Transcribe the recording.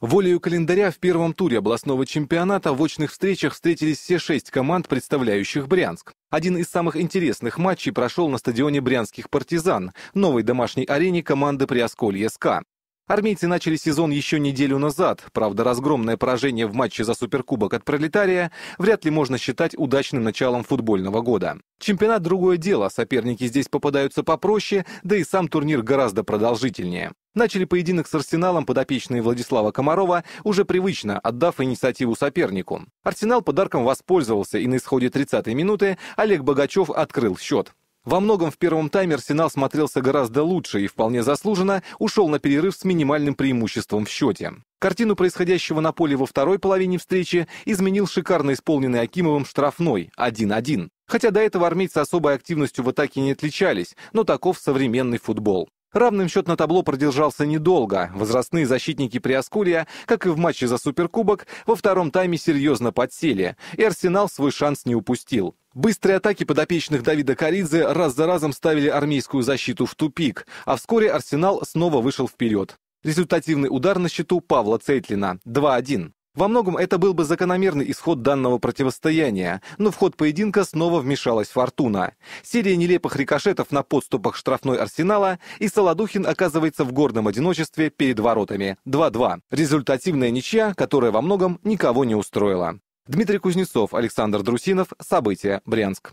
Волею календаря в первом туре областного чемпионата в очных встречах встретились все шесть команд, представляющих Брянск. Один из самых интересных матчей прошел на стадионе брянских «Партизан», новой домашней арене команды Приосколье СК. Армейцы начали сезон еще неделю назад. Правда, разгромное поражение в матче за Суперкубок от «Пролетария» вряд ли можно считать удачным началом футбольного года. Чемпионат – другое дело, соперники здесь попадаются попроще, да и сам турнир гораздо продолжительнее. Начали поединок с «Арсеналом» подопечные Владислава Комарова, уже привычно отдав инициативу сопернику. «Арсенал» подарком воспользовался, и на исходе 30-й минуты Олег Богачев открыл счет. Во многом в первом тайме «Арсенал» смотрелся гораздо лучше и вполне заслуженно ушел на перерыв с минимальным преимуществом в счете. Картину происходящего на поле во второй половине встречи изменил шикарно исполненный Акимовым штрафной 1-1. Хотя до этого армейцы особой активностью в атаке не отличались, но таков современный футбол. Равным счет на табло продержался недолго. Возрастные защитники Приоскурия, как и в матче за Суперкубок, во втором тайме серьезно подсели, и Арсенал свой шанс не упустил. Быстрые атаки подопечных Давида Каридзе раз за разом ставили армейскую защиту в тупик, а вскоре Арсенал снова вышел вперед. Результативный удар на счету Павла Цейтлина – 2-1. Во многом это был бы закономерный исход данного противостояния, но в ход поединка снова вмешалась фортуна. Серия нелепых рикошетов на подступах штрафной арсенала, и Солодухин оказывается в горном одиночестве перед воротами. 2-2. Результативная ничья, которая во многом никого не устроила. Дмитрий Кузнецов, Александр Друсинов. События. Брянск.